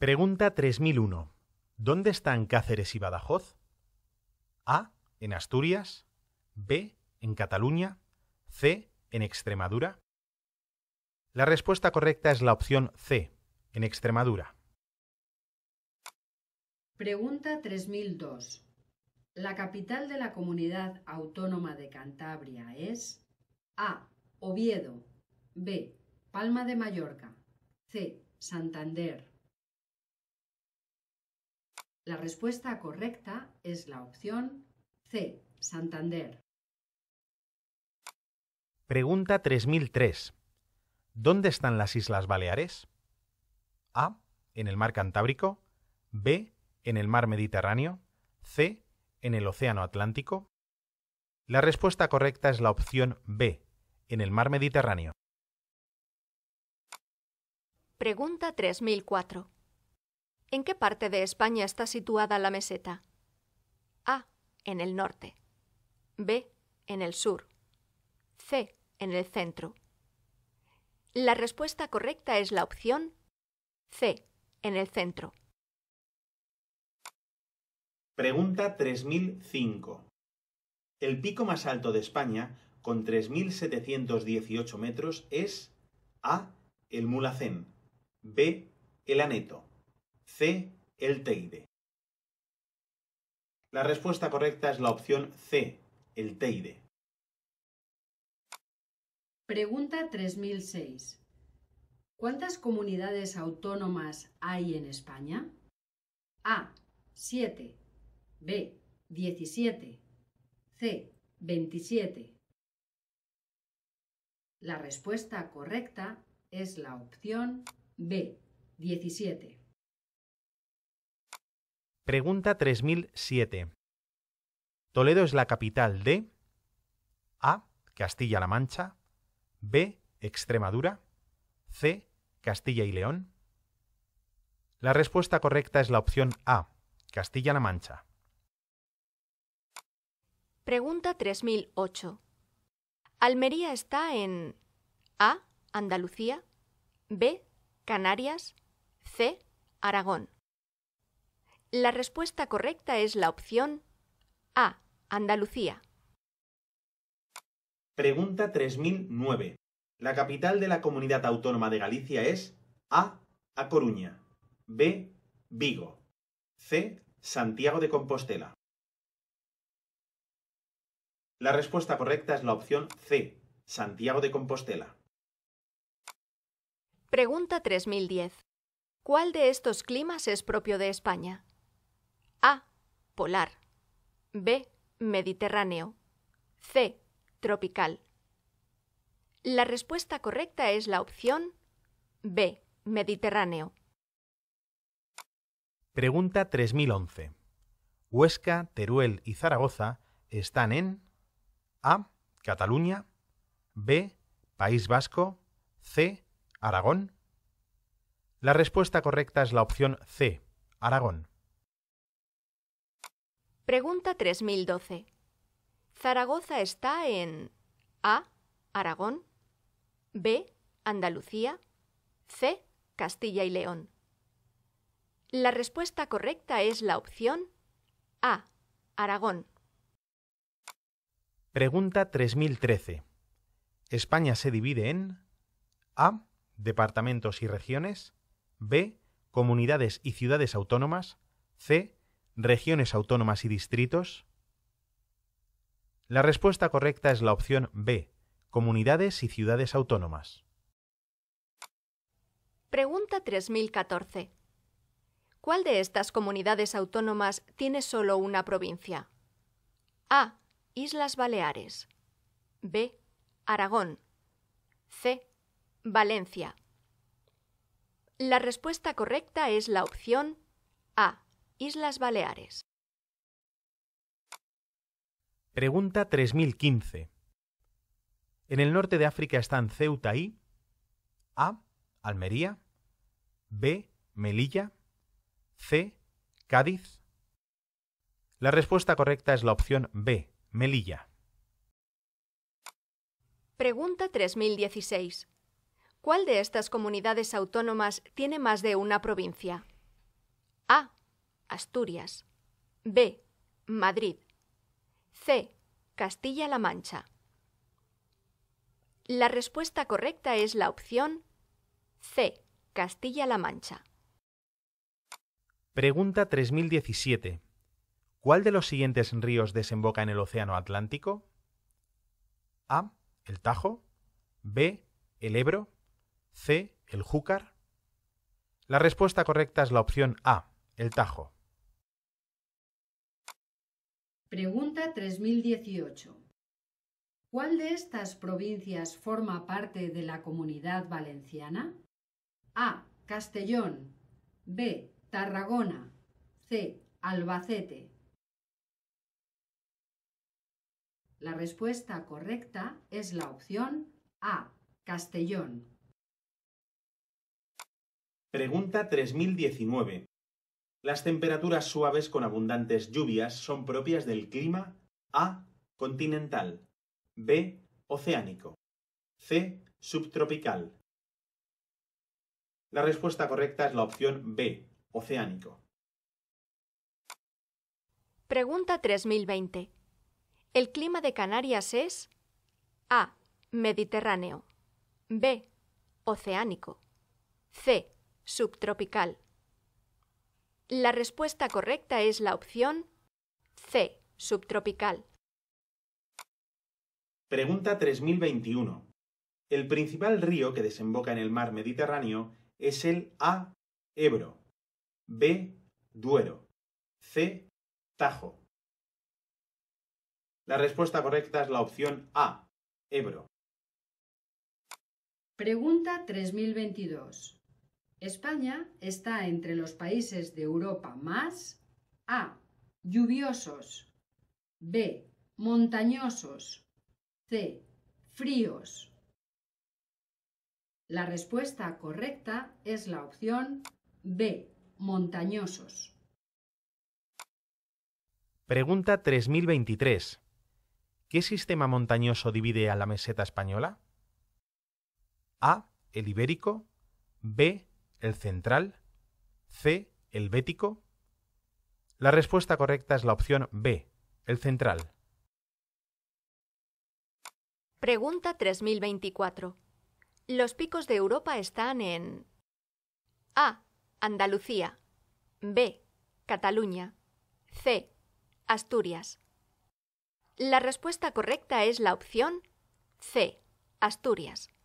Pregunta 3001. ¿Dónde están Cáceres y Badajoz? A. En Asturias. B. En Cataluña. C. En Extremadura. La respuesta correcta es la opción C. En Extremadura. Pregunta 3002. La capital de la comunidad autónoma de Cantabria es A. Oviedo. B. Palma de Mallorca. C. Santander. La respuesta correcta es la opción C, Santander. Pregunta 3003. ¿Dónde están las Islas Baleares? A. En el mar Cantábrico. B. En el mar Mediterráneo. C. En el Océano Atlántico. La respuesta correcta es la opción B. En el mar Mediterráneo. Pregunta 3004. ¿En qué parte de España está situada la meseta? A. En el norte. B. En el sur. C. En el centro. La respuesta correcta es la opción C. En el centro. Pregunta 3005. El pico más alto de España, con 3.718 metros, es A. El Mulacén. B. El Aneto. C. El Teide. La respuesta correcta es la opción C. El Teide. Pregunta 3006. ¿Cuántas comunidades autónomas hay en España? A. 7. B. 17. C. 27. La respuesta correcta es la opción B. 17. Pregunta 3007. Toledo es la capital de A. Castilla-La Mancha. B. Extremadura. C. Castilla y León. La respuesta correcta es la opción A. Castilla-La Mancha. Pregunta 3008. Almería está en A. Andalucía. B. Canarias. C. Aragón. La respuesta correcta es la opción A, Andalucía. Pregunta 3009. La capital de la comunidad autónoma de Galicia es A, A Coruña, B, Vigo, C, Santiago de Compostela. La respuesta correcta es la opción C, Santiago de Compostela. Pregunta 3010. ¿Cuál de estos climas es propio de España? A. Polar. B. Mediterráneo. C. Tropical. La respuesta correcta es la opción B. Mediterráneo. Pregunta 3011. Huesca, Teruel y Zaragoza están en A. Cataluña. B. País Vasco. C. Aragón. La respuesta correcta es la opción C. Aragón. Pregunta 3012. Zaragoza está en A. Aragón. B. Andalucía. C. Castilla y León. La respuesta correcta es la opción A. Aragón. Pregunta 3013. España se divide en A. Departamentos y regiones. B. Comunidades y ciudades autónomas. C regiones autónomas y distritos? La respuesta correcta es la opción B, comunidades y ciudades autónomas. Pregunta 3014. ¿Cuál de estas comunidades autónomas tiene solo una provincia? A. Islas Baleares. B. Aragón. C. Valencia. La respuesta correcta es la opción A. Islas Baleares. Pregunta 3015. En el norte de África están Ceuta y A. Almería B. Melilla C. Cádiz La respuesta correcta es la opción B. Melilla. Pregunta 3016. ¿Cuál de estas comunidades autónomas tiene más de una provincia? Asturias. B. Madrid. C. Castilla-La Mancha. La respuesta correcta es la opción C. Castilla-La Mancha. Pregunta 3017. ¿Cuál de los siguientes ríos desemboca en el Océano Atlántico? A. El Tajo. B. El Ebro. C. El Júcar. La respuesta correcta es la opción A. El Tajo. Pregunta 3018. ¿Cuál de estas provincias forma parte de la comunidad valenciana? A. Castellón. B. Tarragona. C. Albacete. La respuesta correcta es la opción A. Castellón. Pregunta 3019. Las temperaturas suaves con abundantes lluvias son propias del clima A. continental, B. oceánico, C. subtropical. La respuesta correcta es la opción B. oceánico. Pregunta 3020. ¿El clima de Canarias es A. Mediterráneo, B. Oceánico, C. Subtropical. La respuesta correcta es la opción C, subtropical. Pregunta 3021. El principal río que desemboca en el mar Mediterráneo es el A. Ebro. B. Duero. C. Tajo. La respuesta correcta es la opción A. Ebro. Pregunta 3022. España está entre los países de Europa más A. Lluviosos. B. Montañosos. C. Fríos. La respuesta correcta es la opción B. Montañosos. Pregunta 3023. ¿Qué sistema montañoso divide a la meseta española? A. El ibérico. B el central, C, el bético. La respuesta correcta es la opción B, el central. Pregunta 3024. Los picos de Europa están en A. Andalucía. B. Cataluña. C. Asturias. La respuesta correcta es la opción C. Asturias.